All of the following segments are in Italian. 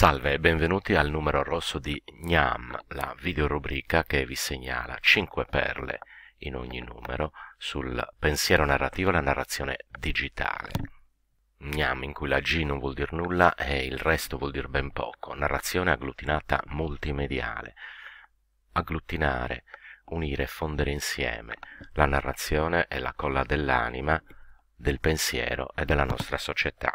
Salve e benvenuti al numero rosso di Gnam, la videorubrica che vi segnala 5 perle in ogni numero sul pensiero narrativo e la narrazione digitale. Gnam in cui la G non vuol dire nulla e il resto vuol dire ben poco, narrazione agglutinata multimediale. Agglutinare, unire fondere insieme la narrazione è la colla dell'anima, del pensiero e della nostra società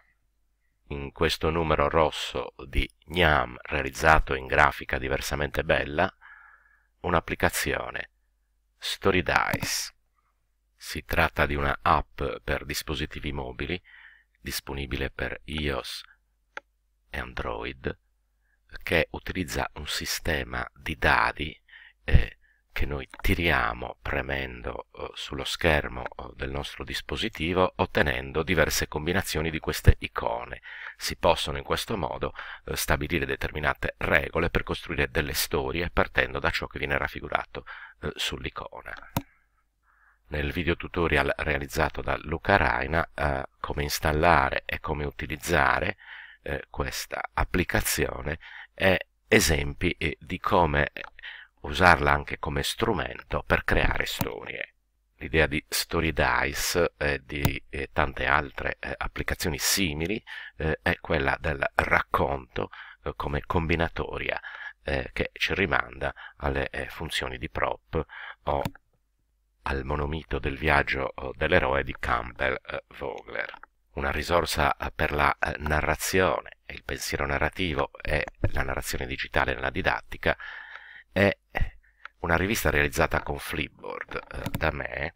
in questo numero rosso di Gnam realizzato in grafica diversamente bella un'applicazione Storydice. Si tratta di una app per dispositivi mobili disponibile per iOS e Android che utilizza un sistema di dadi che noi tiriamo premendo eh, sullo schermo eh, del nostro dispositivo ottenendo diverse combinazioni di queste icone. Si possono in questo modo eh, stabilire determinate regole per costruire delle storie partendo da ciò che viene raffigurato sull'icona. Nel video tutorial realizzato da Luca Raina come installare e come utilizzare questa applicazione e esempi di come usarla anche come strumento per creare storie. L'idea di Story Dice e di tante altre eh, applicazioni simili eh, è quella del racconto eh, come combinatoria che ci rimanda alle funzioni di prop o al monomito del viaggio dell'eroe di Campbell Vogler. Una risorsa per la narrazione, il pensiero narrativo e la narrazione digitale nella didattica è una rivista realizzata con Flipboard eh, da me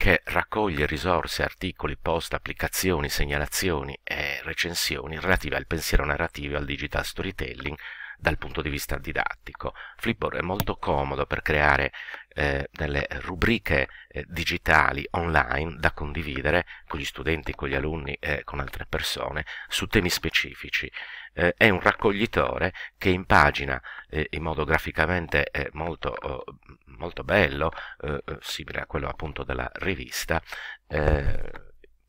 che raccoglie risorse, articoli, post, applicazioni, segnalazioni e recensioni relative al pensiero narrativo e al digital storytelling dal punto di vista didattico. Flipboard è molto comodo per creare eh, delle rubriche eh, digitali online da condividere con gli studenti, con gli alunni e eh, con altre persone su temi specifici. Eh, è un raccoglitore che impagina eh, in modo graficamente eh, molto, oh, molto, bello, simile a quello appunto della rivista,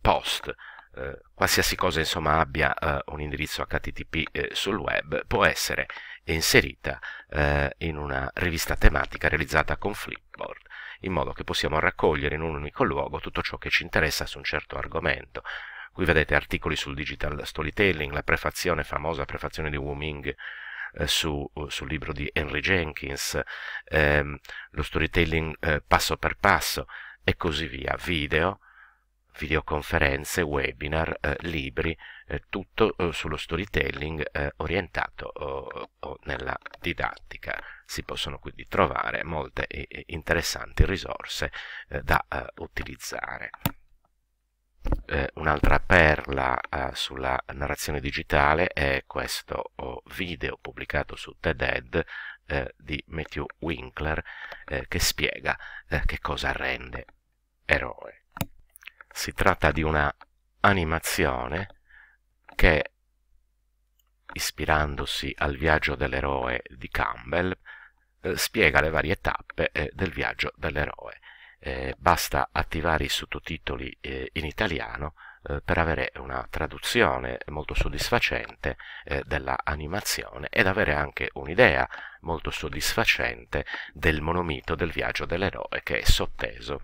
post eh, qualsiasi cosa insomma, abbia eh, un indirizzo HTTP eh, sul web può essere inserita eh, in una rivista tematica realizzata con Flipboard in modo che possiamo raccogliere in un unico luogo tutto ciò che ci interessa su un certo argomento qui vedete articoli sul digital storytelling la prefazione, famosa prefazione di Wu Ming eh, su, sul libro di Henry Jenkins ehm, lo storytelling passo per passo e così via, video videoconferenze, webinar, eh, libri, eh, tutto eh, sullo storytelling eh, orientato o, o nella didattica. Si possono quindi trovare molte eh, eh, interessanti risorse da utilizzare. un'altra perla sulla narrazione digitale è questo video pubblicato su TED-Ed di Matthew Winkler che spiega che cosa rende eroe si tratta di una animazione che, ispirandosi al viaggio dell'eroe di Campbell, eh, spiega le varie tappe eh, del viaggio dell'eroe. Eh, basta attivare i sottotitoli eh, in italiano eh, per avere una traduzione molto soddisfacente eh, della animazione ed avere anche un'idea molto soddisfacente del monomito del viaggio dell'eroe che è sotteso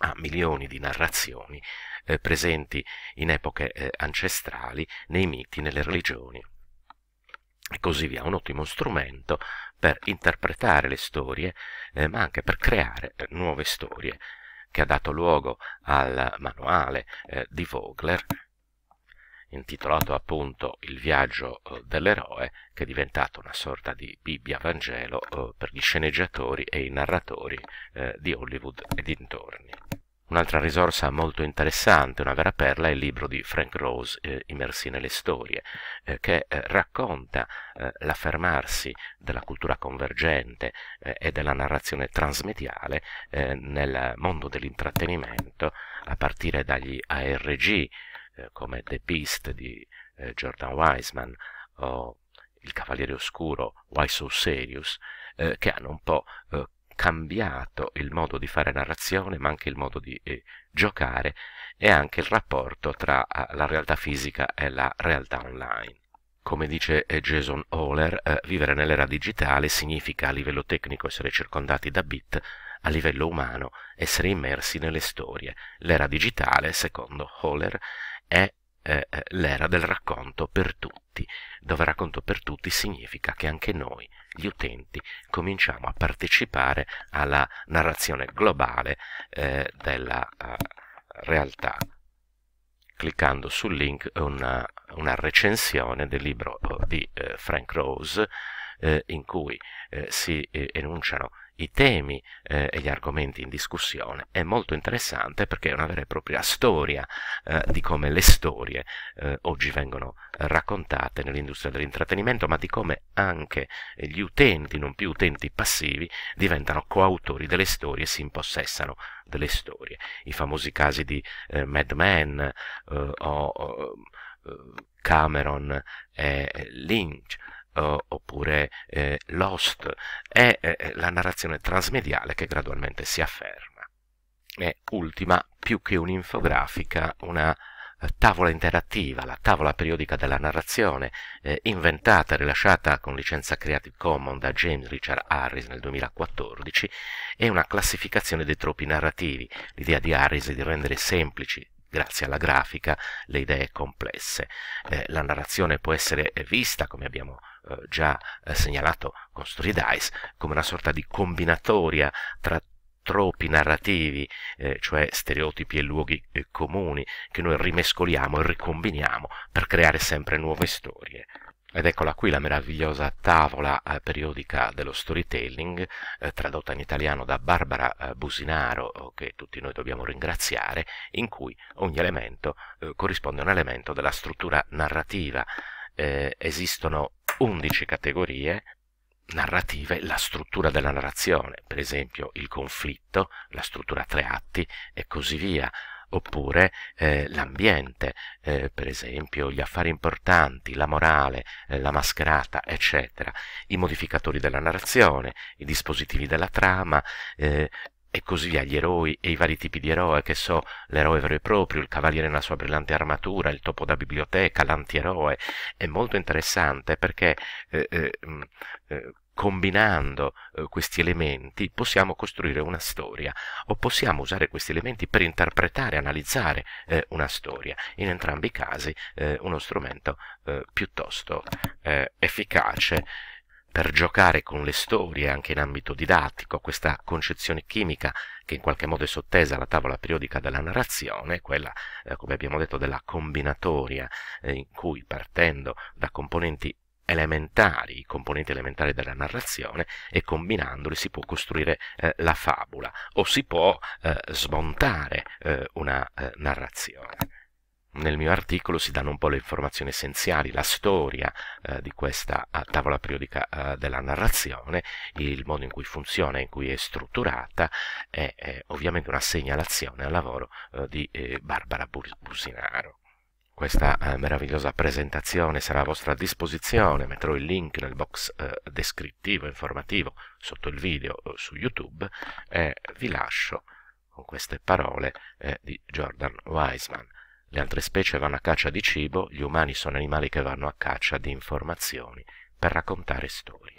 a milioni di narrazioni eh, presenti in epoche eh, ancestrali, nei miti, nelle religioni e così via, un ottimo strumento per interpretare le storie, eh, ma anche per creare eh, nuove storie, che ha dato luogo al manuale eh, di Vogler, intitolato appunto Il viaggio eh, dell'eroe, che è diventato una sorta di Bibbia Vangelo per gli sceneggiatori e i narratori di Hollywood e dintorni. Un'altra risorsa molto interessante, una vera perla, è il libro di Frank Rose, eh, Immersi nelle storie, eh, che eh, racconta eh, l'affermarsi della cultura convergente eh, e della narrazione transmediale eh, nel mondo dell'intrattenimento a partire dagli ARG come The Beast di Jordan Wiseman o Il Cavaliere Oscuro, Why So Serious, che hanno un po' cambiato il modo di fare narrazione, ma anche il modo di eh, giocare e anche il rapporto tra eh, la realtà fisica e la realtà online. Come dice eh, Jason Holler, eh, vivere nell'era digitale significa a livello tecnico essere circondati da bit, a livello umano essere immersi nelle storie. L'era digitale, secondo Holler, è eh, eh, l'era del racconto per tutti utenti, dove racconto per tutti significa che anche noi, gli utenti, cominciamo a partecipare alla narrazione globale eh, della eh, realtà. Cliccando sul link una, una recensione del libro di eh, Frank Rose eh, in cui eh, si eh, enunciano i temi eh, e gli argomenti in discussione è molto interessante perché è una vera e propria storia eh, di come le storie eh, oggi vengono raccontate nell'industria dell'intrattenimento, ma di come anche gli utenti, non più utenti passivi, diventano coautori delle storie e si impossessano delle storie. I famosi casi di eh, Mad Men eh, o eh, Cameron e Lynch uh, oppure eh, Lost, è eh, eh, la narrazione transmediale che gradualmente si afferma. E ultima, più che un'infografica, una eh, tavola interattiva, la tavola periodica della narrazione, eh, inventata e rilasciata con licenza Creative Commons da James Richard Harris nel 2014, è una classificazione dei troppi narrativi. L'idea di Harris è di rendere semplici, grazie alla grafica, le idee complesse. Eh, la narrazione può essere eh, vista, come abbiamo eh, già eh, segnalato con Story Dice come una sorta di combinatoria tra tropi narrativi, eh, cioè stereotipi e luoghi eh, comuni, che noi rimescoliamo e ricombiniamo per creare sempre nuove storie. Ed eccola qui la meravigliosa tavola eh, periodica dello storytelling, eh, tradotta in italiano da Barbara eh, Businaro, eh, che tutti noi dobbiamo ringraziare, in cui ogni elemento corrisponde a un elemento della struttura narrativa. esistono 11 categorie narrative la struttura della narrazione, per esempio il conflitto, la struttura a tre atti e così via, oppure eh, l'ambiente, eh, per esempio gli affari importanti, la morale, eh, la mascherata, eccetera, i modificatori della narrazione, i dispositivi della trama, eh, e così agli eroi e i vari tipi di eroe, che so, l'eroe vero e proprio, il cavaliere nella sua brillante armatura, il topo da biblioteca, l'antieroe, è molto interessante perché eh, eh, eh, combinando eh, questi elementi possiamo costruire una storia o possiamo usare questi elementi per interpretare, analizzare eh, una storia, in entrambi i casi eh, uno strumento piuttosto efficace per giocare con le storie anche in ambito didattico questa concezione chimica che in qualche modo è sottesa alla tavola periodica della narrazione, quella, eh, come abbiamo detto, della combinatoria, eh, in cui partendo da componenti elementari, i componenti elementari della narrazione e combinandoli si può costruire eh, la fabula o si può eh, smontare eh, una eh, narrazione nel mio articolo si danno un po' le informazioni essenziali, la storia eh, di questa eh, tavola periodica eh, della narrazione, il modo in cui funziona, in cui è strutturata, è, è ovviamente una segnalazione al lavoro eh, di eh, Barbara Businaro. Questa meravigliosa presentazione sarà a vostra disposizione, metterò il link nel box descrittivo, informativo, sotto il video su YouTube e vi lascio con queste parole di Jordan Wiseman le altre specie vanno a caccia di cibo, gli umani sono animali che vanno a caccia di informazioni per raccontare storie.